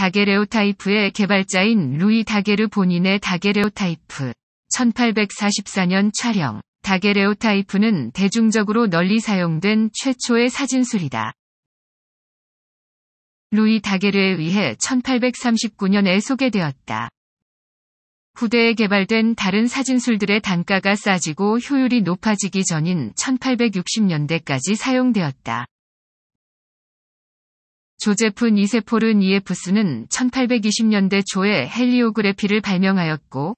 다게레오타이프의 개발자인 루이 다게르 본인의 다게레오타이프 1844년 촬영 다게레오타이프는 대중적으로 널리 사용된 최초의 사진술이다. 루이 다게르에 의해 1839년에 소개되었다. 후대에 개발된 다른 사진술들의 단가가 싸지고 효율이 높아지기 전인 1860년대까지 사용되었다. 조제프 니세포르 니에프스는 1820년대 초에 헬리오그래피를 발명하였고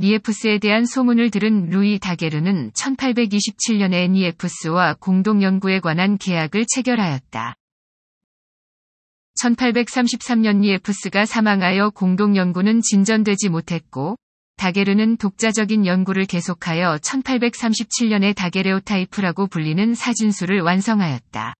니에프스에 대한 소문을 들은 루이 다게르는 1827년에 니에프스와 공동 연구에 관한 계약을 체결하였다. 1833년 니에프스가 사망하여 공동 연구는 진전되지 못했고 다게르는 독자적인 연구를 계속하여 1837년에 다게레오타이프라고 불리는 사진수를 완성하였다.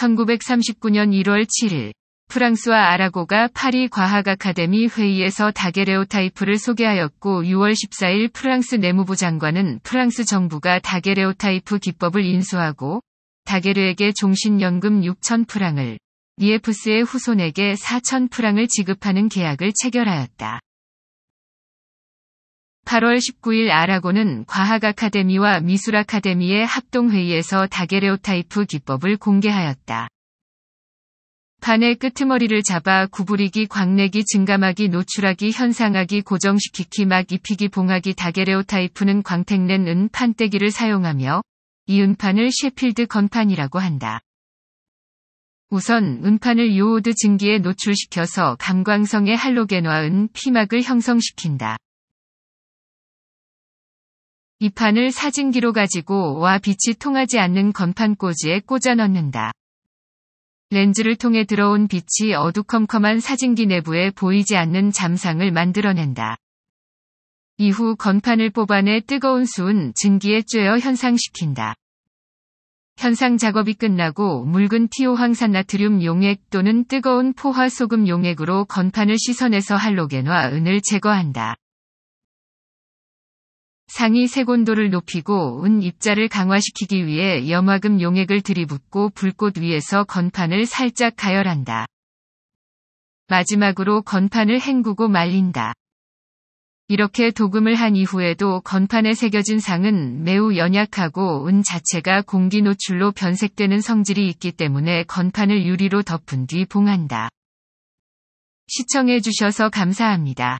1939년 1월 7일 프랑스와 아라고가 파리 과학 아카데미 회의에서 다게레오타이프를 소개하였고 6월 14일 프랑스 내무부 장관은 프랑스 정부가 다게레오타이프 기법을 인수하고 다게르에게 종신연금 6천 프랑을, 니에프스의 후손에게 4천 프랑을 지급하는 계약을 체결하였다. 8월 19일 아라고는 과학 아카데미와 미술 아카데미의 합동회의에서 다게레오타이프 기법을 공개하였다. 반의 끄트머리를 잡아 구부리기 광내기 증감하기 노출하기 현상하기 고정시키기 막 입히기 봉하기 다게레오타이프는 광택낸 은 판떼기를 사용하며 이 은판을 셰필드 건판이라고 한다. 우선 은판을 요오드 증기에 노출시켜서 감광성의 할로겐화은 피막을 형성시킨다. 이 판을 사진기로 가지고 와 빛이 통하지 않는 건판꽂이에 꽂아 넣는다. 렌즈를 통해 들어온 빛이 어두컴컴한 사진기 내부에 보이지 않는 잠상을 만들어낸다. 이후 건판을 뽑아내 뜨거운 수은 증기에 쬐어 현상시킨다. 현상 작업이 끝나고 묽은 티오황산 나트륨 용액 또는 뜨거운 포화 소금 용액으로 건판을 씻어내서 할로겐화 은을 제거한다. 상위 색온도를 높이고 은 입자를 강화시키기 위해 염화금 용액을 들이붓고 불꽃 위에서 건판을 살짝 가열한다. 마지막으로 건판을 헹구고 말린다. 이렇게 도금을 한 이후에도 건판에 새겨진 상은 매우 연약하고 은 자체가 공기 노출로 변색되는 성질이 있기 때문에 건판을 유리로 덮은 뒤 봉한다. 시청해주셔서 감사합니다.